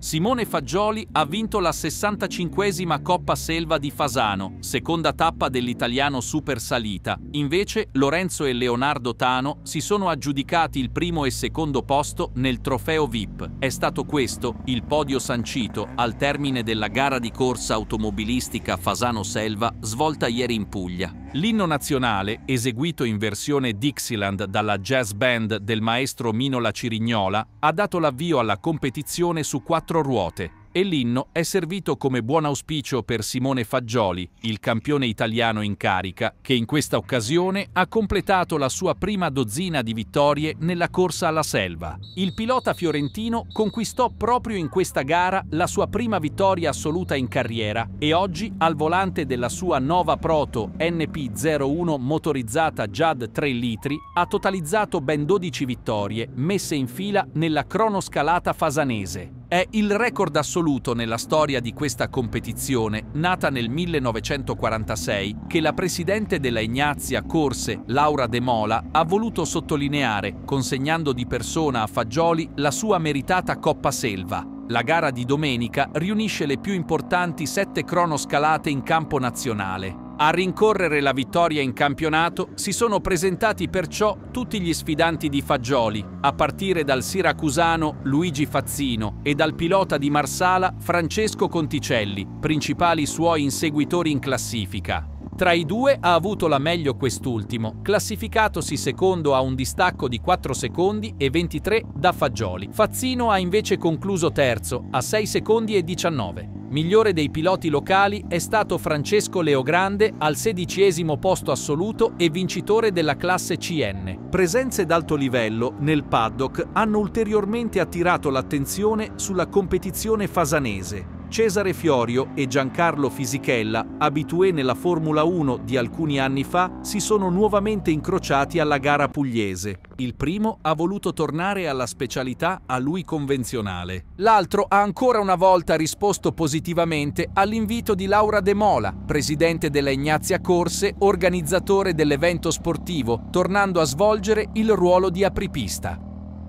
Simone Faggioli ha vinto la 65esima Coppa Selva di Fasano, seconda tappa dell'italiano Super Salita. Invece Lorenzo e Leonardo Tano si sono aggiudicati il primo e secondo posto nel trofeo VIP. È stato questo il podio sancito al termine della gara di corsa automobilistica Fasano Selva svolta ieri in Puglia. L'inno nazionale, eseguito in versione Dixieland dalla jazz band del maestro Mino La Cirignola, ha dato l'avvio alla competizione su quattro ruote, e l'inno è servito come buon auspicio per Simone Faggioli, il campione italiano in carica, che in questa occasione ha completato la sua prima dozzina di vittorie nella corsa alla selva. Il pilota fiorentino conquistò proprio in questa gara la sua prima vittoria assoluta in carriera e oggi al volante della sua Nova Proto NP01 motorizzata Jad 3 litri ha totalizzato ben 12 vittorie messe in fila nella cronoscalata fasanese. È il record assoluto nella storia di questa competizione, nata nel 1946, che la presidente della Ignazia Corse, Laura De Mola, ha voluto sottolineare, consegnando di persona a Fagioli la sua meritata Coppa Selva. La gara di domenica riunisce le più importanti sette cronoscalate in campo nazionale. A rincorrere la vittoria in campionato si sono presentati perciò tutti gli sfidanti di Fagioli, a partire dal siracusano Luigi Fazzino e dal pilota di Marsala Francesco Conticelli, principali suoi inseguitori in classifica. Tra i due ha avuto la meglio quest'ultimo, classificatosi secondo a un distacco di 4 secondi e 23 da Fagioli. Fazzino ha invece concluso terzo, a 6 secondi e 19. Migliore dei piloti locali è stato Francesco Leogrande al sedicesimo posto assoluto e vincitore della classe CN. Presenze d'alto livello nel paddock hanno ulteriormente attirato l'attenzione sulla competizione fasanese, Cesare Fiorio e Giancarlo Fisichella, abitué nella Formula 1 di alcuni anni fa, si sono nuovamente incrociati alla gara pugliese. Il primo ha voluto tornare alla specialità a lui convenzionale. L'altro ha ancora una volta risposto positivamente all'invito di Laura De Mola, presidente della Ignazia Corse, organizzatore dell'evento sportivo, tornando a svolgere il ruolo di apripista.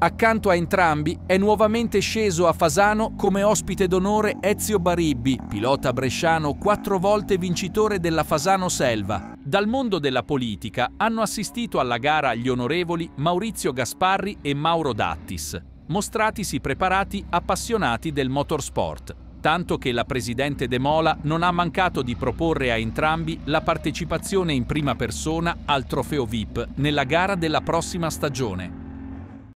Accanto a entrambi è nuovamente sceso a Fasano come ospite d'onore Ezio Baribbi, pilota bresciano quattro volte vincitore della Fasano Selva. Dal mondo della politica hanno assistito alla gara gli onorevoli Maurizio Gasparri e Mauro Dattis, mostratisi preparati appassionati del motorsport, tanto che la presidente De Mola non ha mancato di proporre a entrambi la partecipazione in prima persona al trofeo VIP nella gara della prossima stagione.